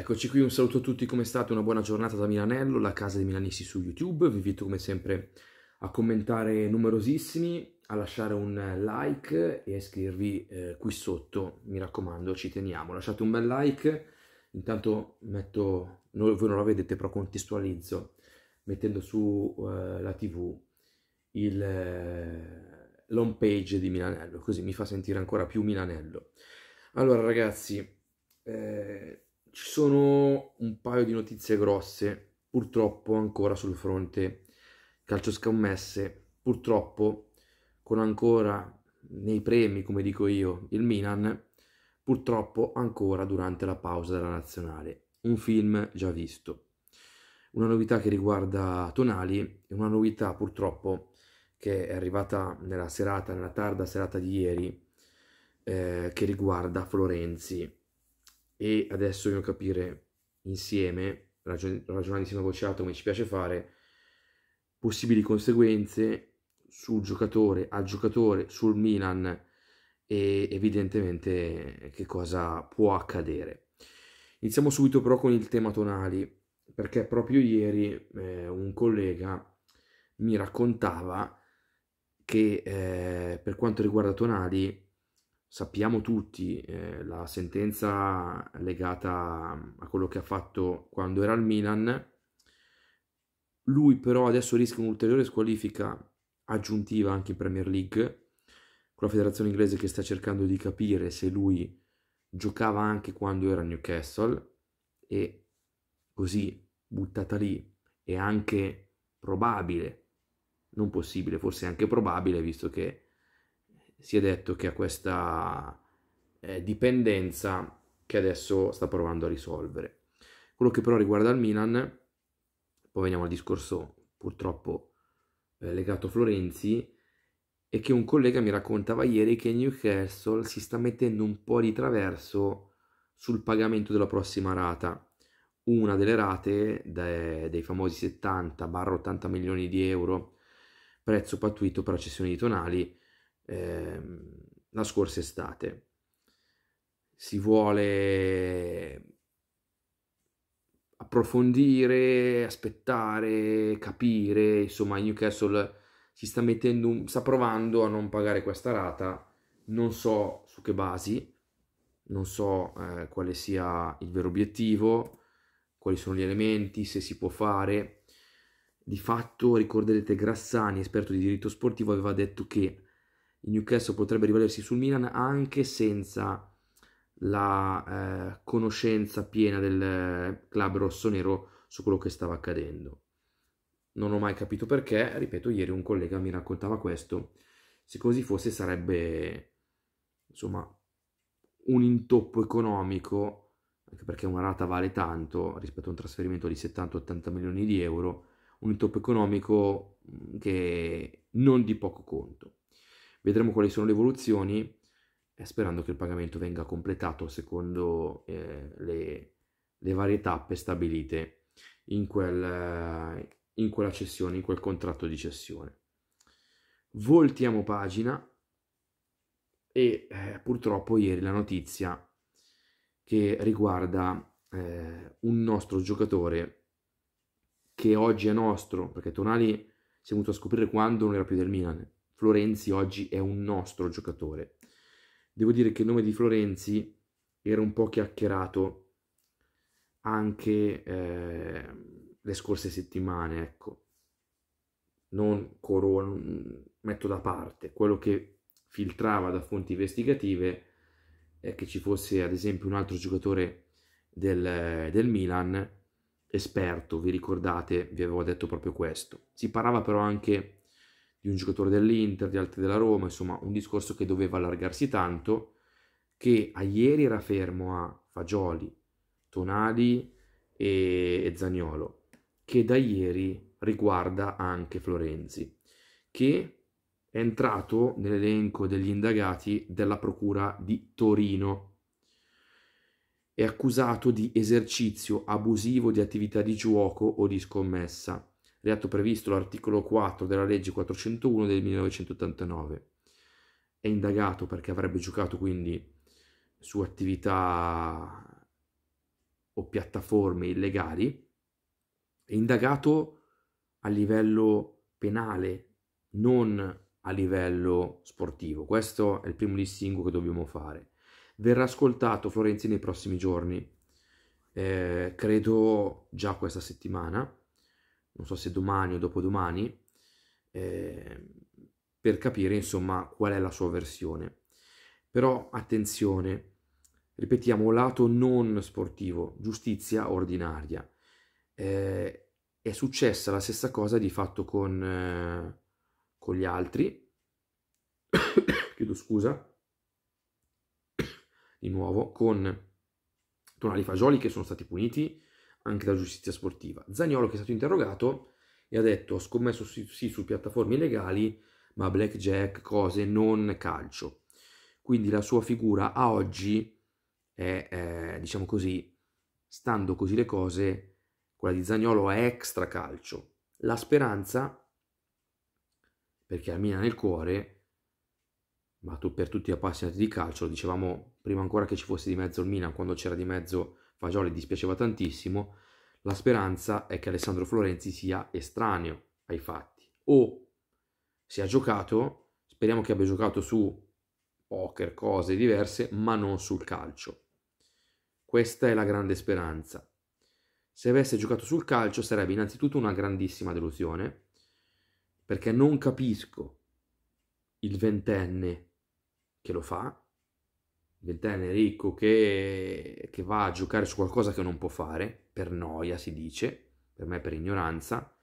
Eccoci qui, un saluto a tutti, come state? Una buona giornata da Milanello, la casa dei milanisti su YouTube. Vi invito come sempre a commentare numerosissimi, a lasciare un like e a iscrivervi eh, qui sotto, mi raccomando, ci teniamo. Lasciate un bel like, intanto metto, no, voi non la vedete però contestualizzo, mettendo su eh, la tv il, eh, l'home page di Milanello, così mi fa sentire ancora più Milanello. Allora ragazzi... Eh, ci sono un paio di notizie grosse, purtroppo ancora sul fronte calcio scommesse, purtroppo con ancora nei premi, come dico io, il Milan, purtroppo ancora durante la pausa della nazionale. Un film già visto. Una novità che riguarda Tonali e una novità purtroppo che è arrivata nella serata, nella tarda serata di ieri, eh, che riguarda Florenzi e adesso dobbiamo capire insieme, ragion- ragionando insieme a voce alta come ci piace fare, possibili conseguenze sul giocatore, al giocatore, sul Milan e evidentemente che cosa può accadere. Iniziamo subito però con il tema Tonali, perché proprio ieri eh, un collega mi raccontava che eh, per quanto riguarda Tonali sappiamo tutti eh, la sentenza legata a quello che ha fatto quando era al Milan. Lui però adesso rischia un'ulteriore squalifica aggiuntiva anche in Premier League, con la federazione inglese che sta cercando di capire se lui giocava anche quando era a Newcastle e così buttata lì è anche probabile, non possibile, forse anche probabile, visto che si è detto che ha questa eh, dipendenza che adesso sta provando a risolvere. Quello che però riguarda il Milan, poi veniamo al discorso purtroppo eh, legato a Florenzi, è che un collega mi raccontava ieri che Newcastle si sta mettendo un po' di traverso sul pagamento della prossima rata. Una delle rate de dei famosi 70-80 milioni di euro, prezzo pattuito per la cessione di Tonali, ehm, la scorsa estate. Si vuole approfondire, aspettare, capire, insomma, Newcastle si sta mettendo, un, sta provando a non pagare questa rata, non so su che basi, non so eh, quale sia il vero obiettivo, quali sono gli elementi, se si può fare. Di fatto ricorderete Grassani, esperto di diritto sportivo, aveva detto che il Newcastle potrebbe rivalersi sul Milan anche senza la eh, conoscenza piena del eh, club rossonero su quello che stava accadendo. Non ho mai capito perché, ripeto, ieri un collega mi raccontava questo. Se così fosse sarebbe, insomma, un intoppo economico, anche perché una rata vale tanto rispetto a un trasferimento di 70-80 milioni di euro, un intoppo economico mm, che non di poco conto. Vedremo quali sono le evoluzioni, eh, sperando che il pagamento venga completato secondo eh, le, le, varie tappe stabilite in, quel, eh, in quella cessione, in quel contratto di cessione. Voltiamo pagina e eh, purtroppo ieri la notizia che riguarda eh, un nostro giocatore che oggi è nostro, perché Tonali si è venuto a scoprire quando non era più del Milan, Florenzi oggi è un nostro giocatore. Devo dire che il nome di Florenzi era un po' chiacchierato anche eh, le scorse settimane, ecco. Non corona, metto da parte quello che filtrava da fonti investigative è che ci fosse ad esempio un altro giocatore del, del Milan esperto, vi ricordate, vi avevo detto proprio questo. Si parlava però anche di un giocatore dell'Inter, di altri della Roma, insomma un discorso che doveva allargarsi tanto, che a ieri era fermo a Fagioli, Tonali e, e Zagnolo, che da ieri riguarda anche Florenzi, che è entrato nell'elenco degli indagati della Procura di Torino. È accusato di esercizio abusivo di attività di gioco o di scommessa reato previsto l'articolo 4 della legge 401 del 1989. È indagato perché avrebbe giocato quindi su attività o piattaforme illegali, è indagato a livello penale, non a livello sportivo. Questo è il primo distinguo che dobbiamo fare. Verrà ascoltato Florenzi nei prossimi giorni, eh, credo già questa settimana non so se domani o dopodomani, eh, per capire insomma qual è la sua versione. Però attenzione, ripetiamo, lato non sportivo, giustizia ordinaria. Eh, è successa la stessa cosa di fatto con, eh, con gli altri. Chiedo scusa. Di nuovo, con Tonali Fagioli che sono stati puniti, anche dalla giustizia sportiva. Zagnolo che è stato interrogato e ha detto ho scommesso sì, sì su piattaforme illegali, ma blackjack, cose, non calcio. Quindi la sua figura a oggi è, eh, diciamo così, stando così le cose, quella di Zagnolo è extra calcio. La speranza, perché la nel cuore, ma tu, per tutti gli appassionati di calcio, lo dicevamo prima ancora che ci fosse di mezzo il Milan, quando c'era di mezzo Fagioli dispiaceva tantissimo, la speranza è che Alessandro Florenzi sia estraneo ai fatti. O se ha giocato, speriamo che abbia giocato su poker, cose diverse, ma non sul calcio. Questa è la grande speranza. Se avesse giocato sul calcio sarebbe innanzitutto una grandissima delusione, perché non capisco il ventenne che lo fa ventenne ricco che, che, va a giocare su qualcosa che non può fare, per noia si dice, per me per ignoranza,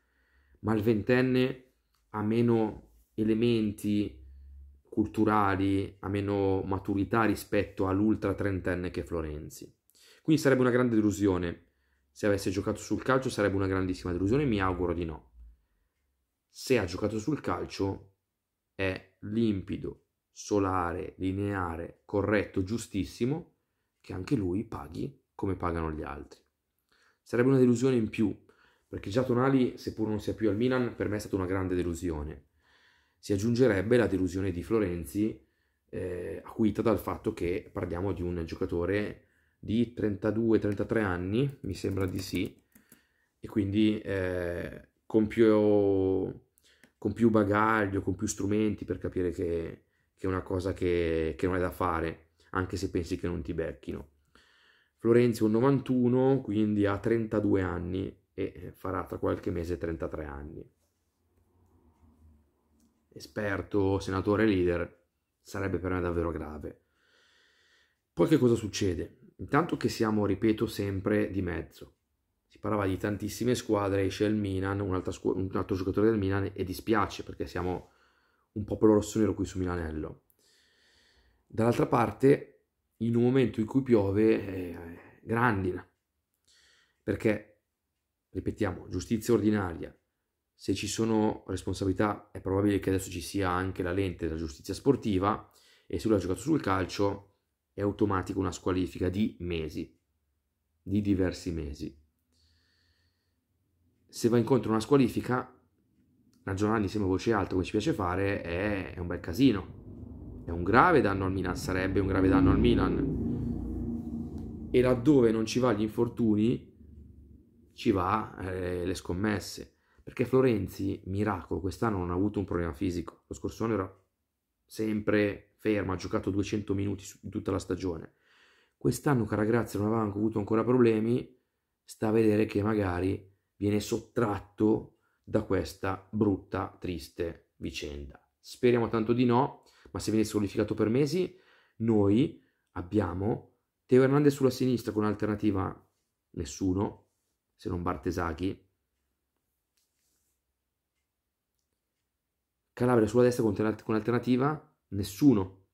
ma il ventenne ha meno elementi culturali, ha meno maturità rispetto all'ultra trentenne che è Florenzi. Quindi sarebbe una grande delusione. Se avesse giocato sul calcio sarebbe una grandissima delusione, mi auguro di no. Se ha giocato sul calcio è limpido, solare, lineare, corretto, giustissimo, che anche lui paghi come pagano gli altri. Sarebbe una delusione in più, perché già Tonali, seppur non sia più al Milan, per me è stata una grande delusione. Si aggiungerebbe la delusione di Florenzi, eh, acuita dal fatto che parliamo di un giocatore di 32-33 anni, mi sembra di sì, e quindi eh, con, più, con più bagaglio, con più strumenti per capire che che è una cosa che, che non è da fare, anche se pensi che non ti becchino. Florenzi è un 91, quindi ha 32 anni e farà tra qualche mese 33 anni. Esperto, senatore, leader, sarebbe per me davvero grave. Poi che cosa succede? Intanto che siamo, ripeto, sempre di mezzo. Si parlava di tantissime squadre, esce il Milan, un altro, un altro giocatore del Milan e dispiace perché siamo un popolo rossonero qui su Milanello. Dall'altra parte, in un momento in cui piove, eh, grandina, perché, ripetiamo, giustizia ordinaria, se ci sono responsabilità è probabile che adesso ci sia anche la lente della giustizia sportiva e se lui ha giocato sul calcio è automatica una squalifica di mesi, di diversi mesi. Se va incontro a una squalifica ragionare insieme a voce alta come ci piace fare è, è un bel casino. È un grave danno al Milan, sarebbe un grave danno al Milan. E laddove non ci va gli infortuni, ci va eh, le scommesse. Perché Florenzi, miracolo, quest'anno non ha avuto un problema fisico. Lo scorso anno era sempre fermo, ha giocato 200 minuti su tutta la stagione. Quest'anno, cara grazia, non aveva avuto ancora problemi. Sta a vedere che magari viene sottratto da questa brutta, triste vicenda. Speriamo tanto di no, ma se viene squalificato per mesi, noi abbiamo Teo Hernandez sulla sinistra con alternativa nessuno, se non Bartesaghi. Calabria sulla destra con alternativa nessuno,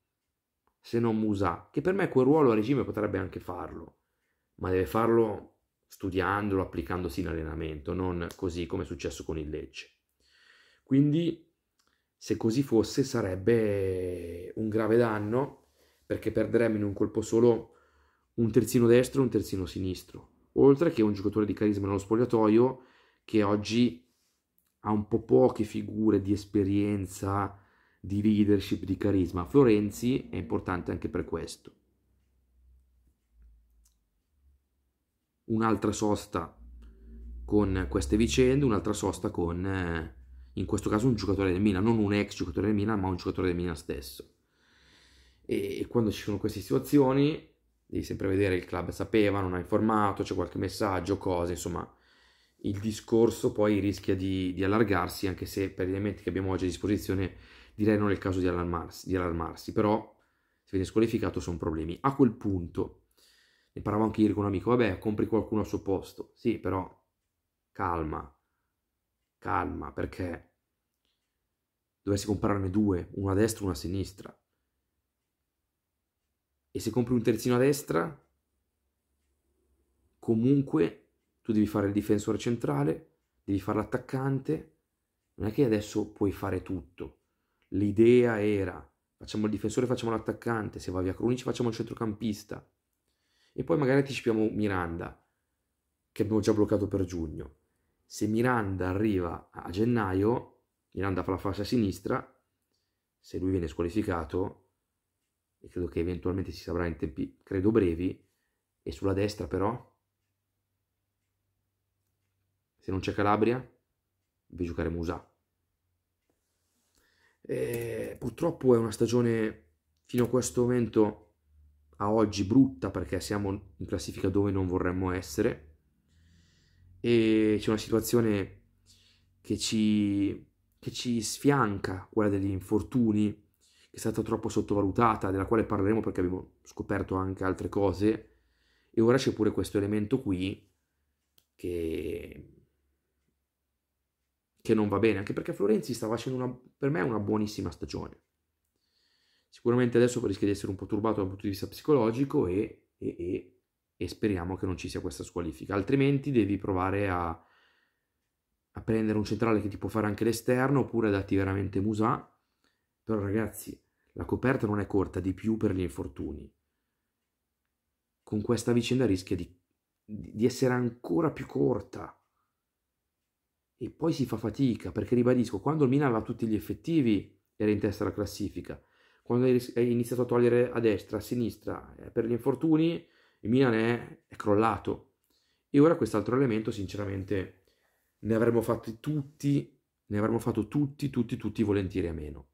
se non Musà, che per me quel ruolo a regime potrebbe anche farlo, ma deve farlo studiandolo, applicandosi in allenamento, non così come è successo con il Lecce. Quindi, se così fosse, sarebbe un grave danno perché perderemmo in un colpo solo un terzino destro e un terzino sinistro, oltre che un giocatore di carisma nello spogliatoio che oggi ha un po' poche figure di esperienza, di leadership, di carisma. Florenzi è importante anche per questo. un'altra sosta con queste vicende, un'altra sosta con, eh, in questo caso, un giocatore del Milan, non un ex giocatore del Milan, ma un giocatore del Milan stesso. E, e quando ci sono queste situazioni, devi sempre vedere il club sapeva, non ha informato, c'è qualche messaggio, cose, insomma, il discorso poi rischia di, di, allargarsi, anche se per gli elementi che abbiamo oggi a disposizione direi non è il caso di allarmarsi, di allarmarsi però se viene squalificato sono problemi. A quel punto ne parlavo anche ieri con un amico, vabbè, compri qualcuno al suo posto. Sì, però calma, calma, perché dovresti comprarne due, una a destra e una a sinistra. E se compri un terzino a destra, comunque tu devi fare il difensore centrale, devi fare l'attaccante, non è che adesso puoi fare tutto. L'idea era facciamo il difensore, facciamo l'attaccante, se va via Cronici facciamo il centrocampista. E poi magari anticipiamo Miranda, che abbiamo già bloccato per giugno. Se Miranda arriva a gennaio, Miranda fa la fascia sinistra, se lui viene squalificato, e credo che eventualmente si saprà in tempi, credo brevi, e sulla destra però, se non c'è Calabria, devi giocare Musa. E eh, purtroppo è una stagione fino a questo momento a oggi brutta perché siamo in classifica dove non vorremmo essere e c'è una situazione che ci, che ci sfianca, quella degli infortuni, che è stata troppo sottovalutata, della quale parleremo perché abbiamo scoperto anche altre cose e ora c'è pure questo elemento qui che, che non va bene, anche perché Florenzi sta facendo una, per me una buonissima stagione Sicuramente adesso rischia di essere un po' turbato dal punto di vista psicologico e, e, e, e speriamo che non ci sia questa squalifica, altrimenti devi provare a, a prendere un centrale che ti può fare anche l'esterno oppure ad dati veramente Musà. Però ragazzi, la coperta non è corta di più per gli infortuni. Con questa vicenda rischia di, di essere ancora più corta. E poi si fa fatica perché ribadisco, quando il Milan aveva tutti gli effettivi era in testa alla classifica quando hai iniziato a togliere a destra, a sinistra, eh, per gli infortuni, il Milan è, è crollato. E ora quest'altro elemento, sinceramente, ne avremmo fatti tutti, ne avremmo fatto tutti, tutti, tutti volentieri a meno.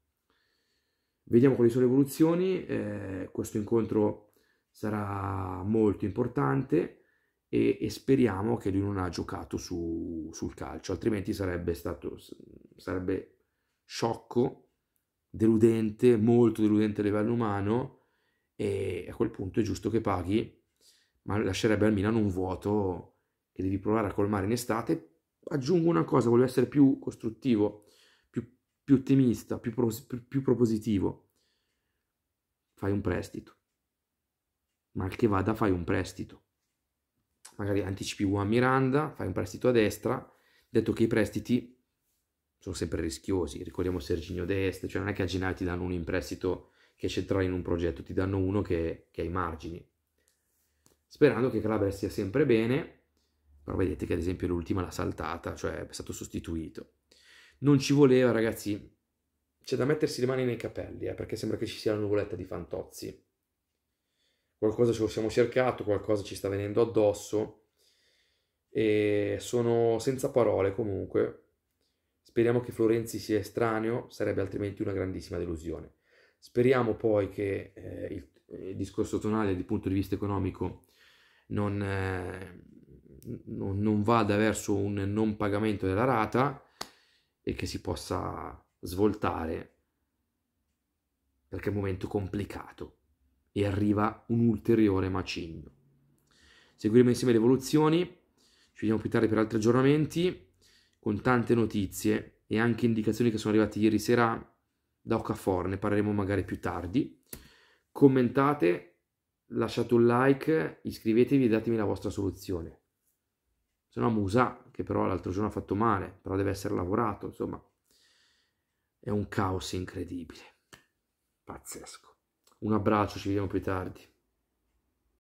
Vediamo quali sono le evoluzioni, eh, questo incontro sarà molto importante e, e, speriamo che lui non ha giocato su, sul calcio, altrimenti sarebbe stato sarebbe sciocco deludente, molto deludente a livello umano e a quel punto è giusto che paghi, ma lascerebbe al Milano un vuoto che devi provare a colmare in estate. Aggiungo una cosa, voglio essere più costruttivo, più, più ottimista, più, pro, più, più propositivo. Fai un prestito. Mal che vada, fai un prestito. Magari anticipi Juan Miranda, fai un prestito a destra, detto che i prestiti sono sempre rischiosi. Ricordiamo Serginio Dest, cioè non è che a gennaio ti danno un in prestito che c'entra in un progetto, ti danno uno che, che ha i margini. Sperando che Calabria stia sempre bene, però vedete che ad esempio l'ultima l'ha saltata, cioè è stato sostituito. Non ci voleva ragazzi, c'è da mettersi le mani nei capelli, eh, perché sembra che ci sia la nuvoletta di Fantozzi. Qualcosa ce lo siamo cercato, qualcosa ci sta venendo addosso e sono senza parole comunque Speriamo che Florenzi sia estraneo, sarebbe altrimenti una grandissima delusione. Speriamo poi che eh, il, il, discorso tonale dal punto di vista economico non, eh, non, non vada verso un non pagamento della rata e che si possa svoltare perché è un momento complicato e arriva un ulteriore macigno. Seguiremo insieme le evoluzioni, ci vediamo più tardi per altri aggiornamenti con tante notizie e anche indicazioni che sono arrivate ieri sera da Ocafor, ne parleremo magari più tardi. Commentate, lasciate un like, iscrivetevi e datemi la vostra soluzione. Sono a Musa, che però l'altro giorno ha fatto male, però deve essere lavorato, insomma, è un caos incredibile, pazzesco. Un abbraccio, ci vediamo più tardi.